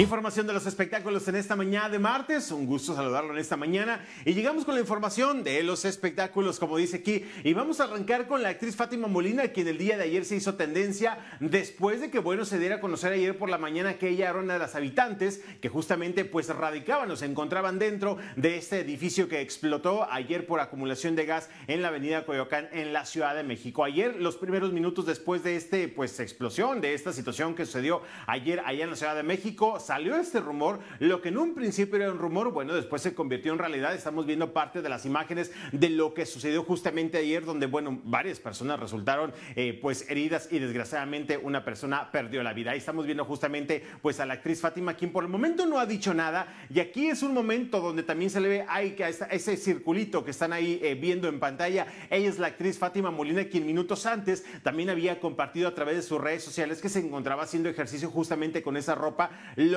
Información de los espectáculos en esta mañana de martes. Un gusto saludarlo en esta mañana. Y llegamos con la información de los espectáculos, como dice aquí. Y vamos a arrancar con la actriz Fátima Molina, quien el día de ayer se hizo tendencia después de que, bueno, se diera a conocer ayer por la mañana que ella era una de las habitantes que justamente, pues, radicaban o se encontraban dentro de este edificio que explotó ayer por acumulación de gas en la avenida Coyoacán, en la Ciudad de México. Ayer, los primeros minutos después de este, pues, explosión, de esta situación que sucedió ayer allá en la Ciudad de México, salió este rumor, lo que en un principio era un rumor, bueno, después se convirtió en realidad. Estamos viendo parte de las imágenes de lo que sucedió justamente ayer, donde, bueno, varias personas resultaron eh, pues heridas y desgraciadamente una persona perdió la vida. Ahí estamos viendo justamente pues a la actriz Fátima, quien por el momento no ha dicho nada. Y aquí es un momento donde también se le ve hay que ese circulito que están ahí eh, viendo en pantalla. Ella es la actriz Fátima Molina, quien minutos antes también había compartido a través de sus redes sociales que se encontraba haciendo ejercicio justamente con esa ropa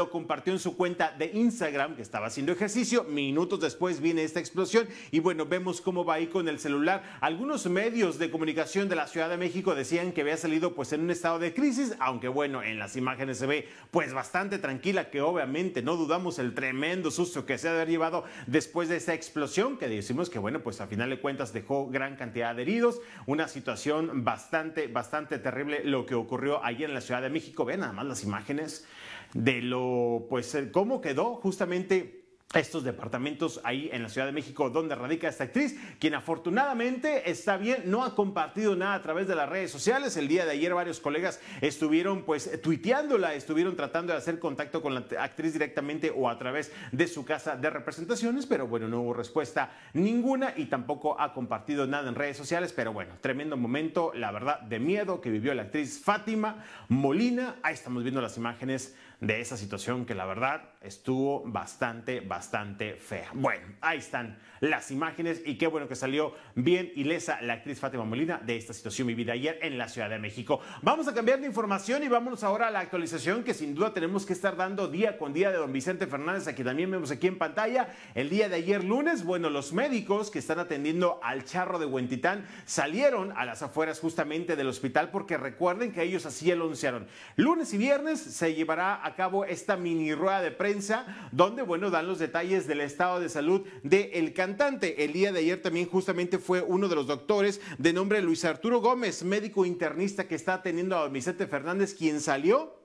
compartió en su cuenta de Instagram, que estaba haciendo ejercicio. Minutos después viene esta explosión y bueno, vemos cómo va ahí con el celular. Algunos medios de comunicación de la Ciudad de México decían que había salido pues en un estado de crisis, aunque bueno, en las imágenes se ve pues bastante tranquila, que obviamente no dudamos el tremendo susto que se ha de haber llevado después de esta explosión, que decimos que bueno, pues a final de cuentas dejó gran cantidad de heridos, una situación bastante, bastante terrible lo que ocurrió allí en la Ciudad de México. Vean nada más las imágenes de lo pues, cómo quedó justamente estos departamentos ahí en la Ciudad de México donde radica esta actriz, quien afortunadamente está bien, no ha compartido nada a través de las redes sociales. El día de ayer varios colegas estuvieron pues tuiteándola, estuvieron tratando de hacer contacto con la actriz directamente o a través de su casa de representaciones, pero bueno, no hubo respuesta ninguna y tampoco ha compartido nada en redes sociales, pero bueno, tremendo momento, la verdad, de miedo que vivió la actriz Fátima Molina. Ahí estamos viendo las imágenes de esa situación que la verdad estuvo bastante, bastante fea. Bueno, ahí están las imágenes y qué bueno que salió bien ilesa la actriz Fátima Molina de esta situación vivida ayer en la Ciudad de México. Vamos a cambiar de información y vámonos ahora a la actualización que sin duda tenemos que estar dando día con día de don Vicente Fernández, a quien también vemos aquí en pantalla. El día de ayer lunes, bueno, los médicos que están atendiendo al charro de Huentitán salieron a las afueras justamente del hospital porque recuerden que ellos así anunciaron. Lunes y viernes se llevará a cabo esta mini rueda de prensa donde, bueno, dan los detalles del estado de salud del el cantante. El día de ayer también justamente fue uno de los doctores de nombre Luis Arturo Gómez, médico internista que está atendiendo a Vicente Fernández, quien salió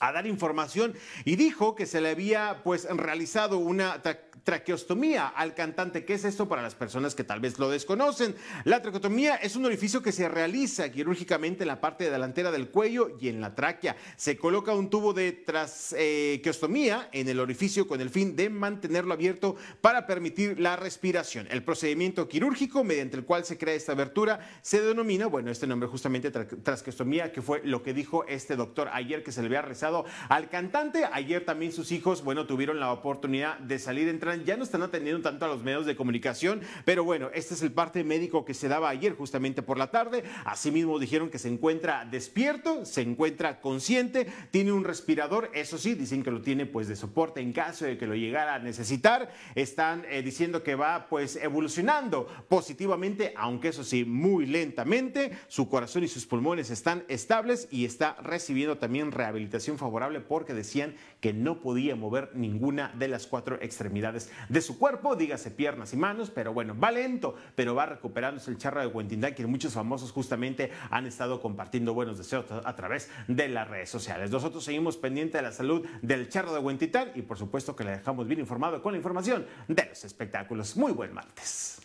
a dar información y dijo que se le había pues realizado una traqueostomía al cantante. ¿Qué es esto para las personas que tal vez lo desconocen? La traqueostomía es un orificio que se realiza quirúrgicamente en la parte delantera del cuello y en la tráquea. Se coloca un tubo de traqueostomía en el orificio con el fin de mantenerlo abierto para permitir la respiración. El procedimiento quirúrgico mediante el cual se crea esta abertura se denomina, bueno, este nombre justamente traqueostomía, que fue lo que dijo este doctor ayer que se le había rezado al cantante. Ayer también sus hijos, bueno, tuvieron la oportunidad de salir, entrar ya no están atendiendo tanto a los medios de comunicación, pero bueno, este es el parte médico que se daba ayer justamente por la tarde. Asimismo dijeron que se encuentra despierto, se encuentra consciente, tiene un respirador, eso sí, dicen que lo tiene pues de soporte en caso de que lo llegara a necesitar. Están eh, diciendo que va pues evolucionando positivamente, aunque eso sí, muy lentamente. Su corazón y sus pulmones están estables y está recibiendo también rehabilitación favorable porque decían que no podía mover ninguna de las cuatro extremidades de su cuerpo, dígase piernas y manos, pero bueno, va lento, pero va recuperándose el charro de Huentitán, quien muchos famosos justamente han estado compartiendo buenos deseos a través de las redes sociales. Nosotros seguimos pendiente de la salud del charro de Huentitán y por supuesto que le dejamos bien informado con la información de los espectáculos. Muy buen martes.